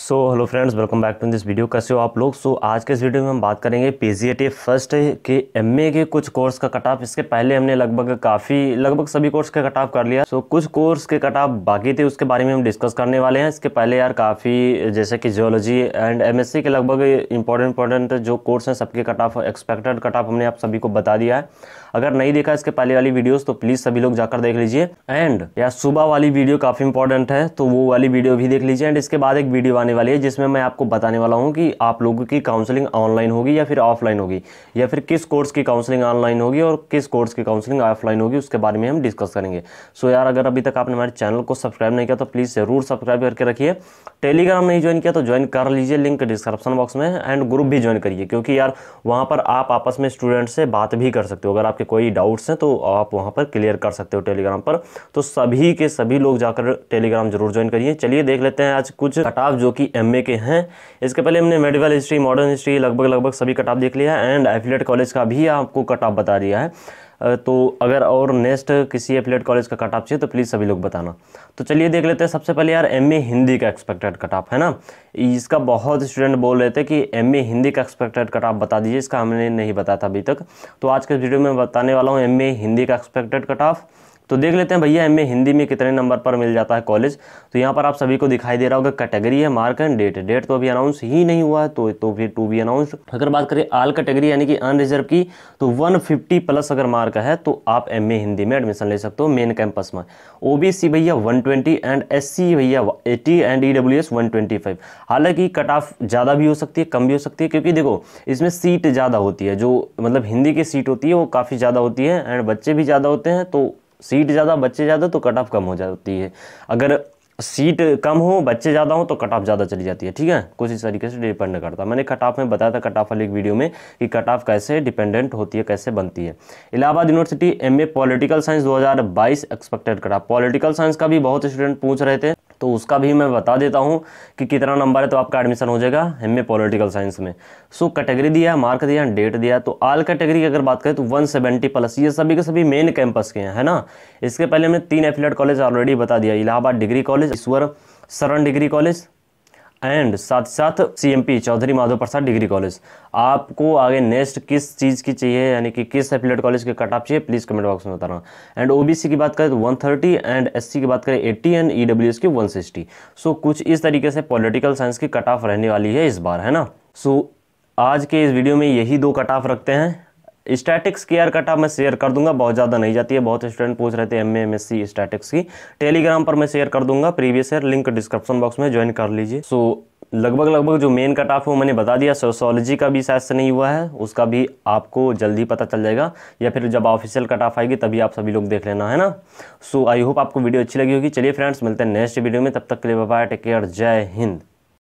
so hello friends welcome back to this video कैसे हो आप लोग सो so, आज के इस वीडियो में हम बात करेंगे पी फर्स्ट के एमए के कुछ कोर्स का कट ऑफ इसके पहले हमने लगभग काफ़ी लगभग सभी कोर्स का कट ऑफ कर लिया सो so, कुछ कोर्स के कट ऑफ बाकी थे उसके बारे में हम डिस्कस करने वाले हैं इसके पहले यार काफ़ी जैसे कि जियोलॉजी एंड एम के लगभग इंपॉर्टेंट इंपॉर्टेंट जो कोर्स हैं सबके cut off expected cut off हमने आप सभी को बता दिया है अगर नहीं देखा इसके पहले वाली वीडियोस तो प्लीज़ सभी लोग जाकर देख लीजिए एंड या सुबह वाली वीडियो काफ़ी इंपॉर्टेंट है तो वो वाली वीडियो भी देख लीजिए एंड इसके बाद एक वीडियो आने वाली है जिसमें मैं आपको बताने वाला हूँ कि आप लोगों की काउंसलिंग ऑनलाइन होगी या फिर ऑफलाइन होगी या फिर किस कोर्स की काउंसलिंग ऑनलाइन होगी और किस कोर्स की काउंसलिंग ऑफलाइन होगी उसके बारे में हम डिस्कस करेंगे सो यार अगर अभी तक आपने हमारे चैनल को सब्सक्राइब नहीं किया तो प्लीज़ ज़रूर सब्सक्राइब करके रखिए टेलीग्राम नहीं ज्वाइन किया तो ज्वाइन कर लीजिए लिंक डिस्क्रिप्शन बॉक्स में एंड ग्रुप भी ज्वाइन करिए क्योंकि यार वहाँ पर आप आपस में स्टूडेंट से बात भी कर सकते हो अगर आपके आपके कोई डाउट्स हैं तो आप वहाँ पर क्लियर कर सकते हो टेलीग्राम पर तो सभी के सभी लोग जाकर टेलीग्राम जरूर ज्वाइन करिए चलिए देख लेते हैं आज कुछ कटाव जो कि एम के हैं इसके पहले हमने मेडिकल हिस्ट्री मॉडर्न हिस्ट्री लगभग लगभग सभी कटाव देख लिया है एंड एफिलेट कॉलेज का भी आपको कटाव बता दिया है तो अगर और नेक्स्ट किसी एफिलेट कॉलेज का कट ऑफ चाहिए तो प्लीज़ सभी लोग बताना तो चलिए देख लेते हैं सबसे पहले यार एम हिंदी का एक्सपेक्टेड कट ऑफ है ना इसका बहुत स्टूडेंट बोल रहे थे कि एम हिंदी का एक्सपेक्टेड कट ऑफ बता दीजिए इसका हमने नहीं बताया था अभी तक तो आज के वीडियो में बताने वाला हूँ एम हिंदी का एक्सपेक्टेड कट ऑफ तो देख लेते हैं भैया एम हिंदी में कितने नंबर पर मिल जाता है कॉलेज तो यहाँ पर आप सभी को दिखाई दे रहा होगा कैटेगरी है मार्क एंड डेट डेट तो अभी अनाउंस ही नहीं हुआ है तो तो फिर टू बी अनाउंस अगर बात करें आल कैटेगरी यानी कि अनरिजर्व की तो 150 प्लस अगर मार्क है तो आप एम हिंदी में एडमिशन ले सकते हो मेन कैंपस में ओ भैया वन एंड एस भैया एटी एंड ई डब्ल्यू हालांकि कट ऑफ ज़्यादा भी हो सकती है कम भी हो सकती है क्योंकि देखो इसमें सीट ज़्यादा होती है जो मतलब हिंदी की सीट होती है वो काफ़ी ज़्यादा होती है एंड बच्चे भी ज़्यादा होते हैं तो सीट ज़्यादा बच्चे ज़्यादा तो कट ऑफ कम हो जाती है अगर सीट कम हो बच्चे ज़्यादा हो तो कट ऑफ ज़्यादा चली जाती है ठीक है कुछ इस तरीके से डिपेंड करता मैंने कट ऑफ में बताया था कट ऑफ वाली एक वीडियो में कि कट ऑफ कैसे डिपेंडेंट होती है कैसे बनती है Allahabad university MA political science 2022 expected cut off political science का भी बहुत स्टूडेंट पूछ रहे थे तो उसका भी मैं बता देता हूँ कि कितना नंबर है तो आपका एडमिशन हो जाएगा एम ए पॉलिटिकल साइंस में सो so, कैटेगरी दिया मार्क दिया डेट दिया तो आल कैटेगरी की अगर बात करें तो वन सेवेंटी प्लस ये सभी के सभी मेन कैंपस के हैं है ना इसके पहले हमने तीन एफिलेट कॉलेज ऑलरेडी बता दिया इलाहाबाद डिग्री कॉलेज ईश्वर शरण डिग्री कॉलेज एंड साथ साथ CMP Chaudhary Madhav Prasad degree college आपको आगे नेक्स्ट किस चीज़ की चाहिए यानी कि किस एफिलेट कॉलेज के कट ऑफ चाहिए प्लीज़ कमेंट बॉक्स में बताना एंड ओबीसी की बात करें तो 130 एंड एससी की बात करें 80 एंड ईडब्ल्यूएस की 160 सो so, कुछ इस तरीके से पॉलिटिकल साइंस की कट ऑफ रहने वाली है इस बार है ना सो so, आज के इस वीडियो में यही दो कट ऑफ रखते हैं स्टैटिक्स की यार कटा मैं शेयर कर दूंगा बहुत ज़्यादा नहीं जाती है बहुत स्टूडेंट पूछ रहे थे M M S C statics की टेलीग्राम पर मैं शेयर कर दूंगा previous year link description box में ज्वाइन कर लीजिए सो so, लगभग लगभग जो मेन कट ऑफ है वो मैंने बता दिया सोशोलॉजी का भी शायद से नहीं हुआ है उसका भी आपको जल्दी पता चल जाएगा या फिर जब ऑफिशियल कट ऑफ आएगी तभी आप सभी लोग देख लेना है ना सो आई होप आपको वीडियो अच्छी लगी होगी चलिए फ्रेंड्स मिलते हैं नेक्स्ट वीडियो में तब तक के लिए बाय टेक केयर जय हिंद